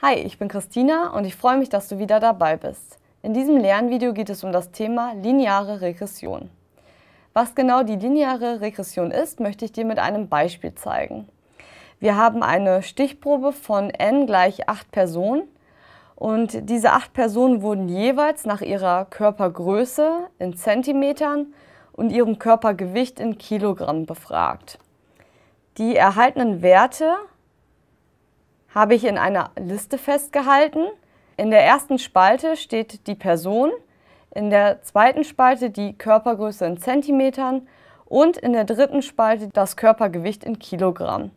Hi, ich bin Christina und ich freue mich, dass du wieder dabei bist. In diesem Lernvideo geht es um das Thema lineare Regression. Was genau die lineare Regression ist, möchte ich dir mit einem Beispiel zeigen. Wir haben eine Stichprobe von n gleich 8 Personen und diese 8 Personen wurden jeweils nach ihrer Körpergröße in Zentimetern und ihrem Körpergewicht in Kilogramm befragt. Die erhaltenen Werte habe ich in einer Liste festgehalten. In der ersten Spalte steht die Person, in der zweiten Spalte die Körpergröße in Zentimetern und in der dritten Spalte das Körpergewicht in Kilogramm.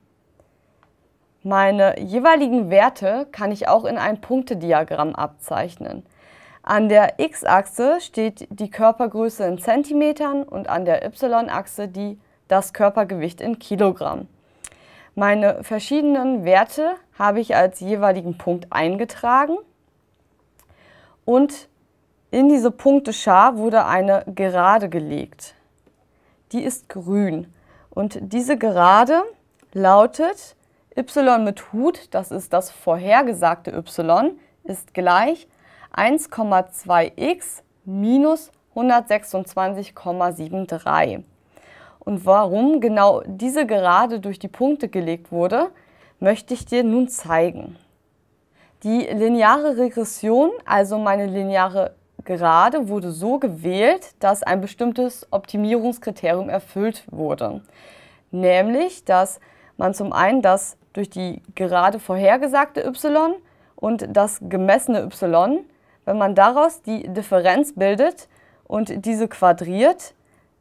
Meine jeweiligen Werte kann ich auch in ein Punktediagramm abzeichnen. An der x-Achse steht die Körpergröße in Zentimetern und an der y-Achse das Körpergewicht in Kilogramm. Meine verschiedenen Werte habe ich als jeweiligen Punkt eingetragen und in diese Punkteschar wurde eine Gerade gelegt. Die ist grün und diese Gerade lautet y mit Hut, das ist das vorhergesagte y, ist gleich 1,2x minus 126,73 und warum genau diese gerade durch die Punkte gelegt wurde, möchte ich dir nun zeigen. Die lineare Regression, also meine lineare Gerade, wurde so gewählt, dass ein bestimmtes Optimierungskriterium erfüllt wurde. Nämlich, dass man zum einen das durch die gerade vorhergesagte y und das gemessene y, wenn man daraus die Differenz bildet und diese quadriert,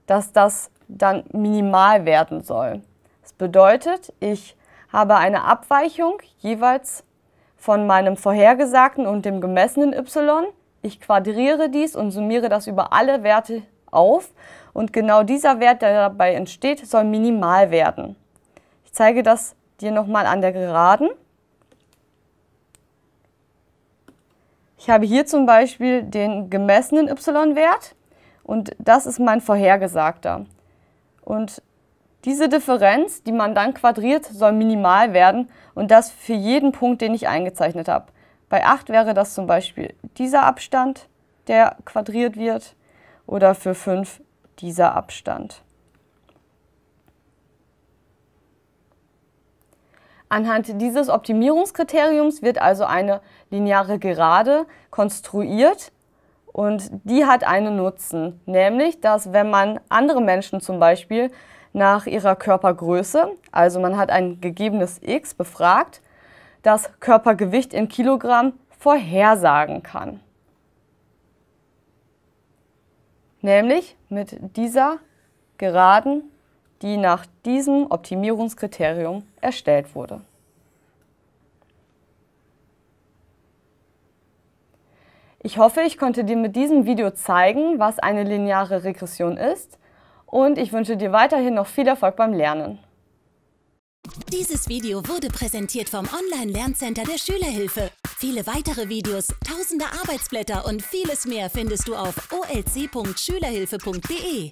dass das dann minimal werden soll. Das bedeutet, ich habe eine Abweichung jeweils von meinem vorhergesagten und dem gemessenen y. Ich quadriere dies und summiere das über alle Werte auf und genau dieser Wert, der dabei entsteht, soll minimal werden. Ich zeige das dir nochmal an der Geraden. Ich habe hier zum Beispiel den gemessenen y-Wert und das ist mein vorhergesagter. Und diese Differenz, die man dann quadriert, soll minimal werden und das für jeden Punkt, den ich eingezeichnet habe. Bei 8 wäre das zum Beispiel dieser Abstand, der quadriert wird, oder für 5 dieser Abstand. Anhand dieses Optimierungskriteriums wird also eine lineare Gerade konstruiert, und die hat einen Nutzen, nämlich dass wenn man andere Menschen zum Beispiel nach ihrer Körpergröße, also man hat ein gegebenes X befragt, das Körpergewicht in Kilogramm vorhersagen kann. Nämlich mit dieser Geraden, die nach diesem Optimierungskriterium erstellt wurde. Ich hoffe, ich konnte dir mit diesem Video zeigen, was eine lineare Regression ist und ich wünsche dir weiterhin noch viel Erfolg beim Lernen. Dieses Video wurde präsentiert vom Online-Lerncenter der Schülerhilfe. Viele weitere Videos, tausende Arbeitsblätter und vieles mehr findest du auf olc.schülerhilfe.de.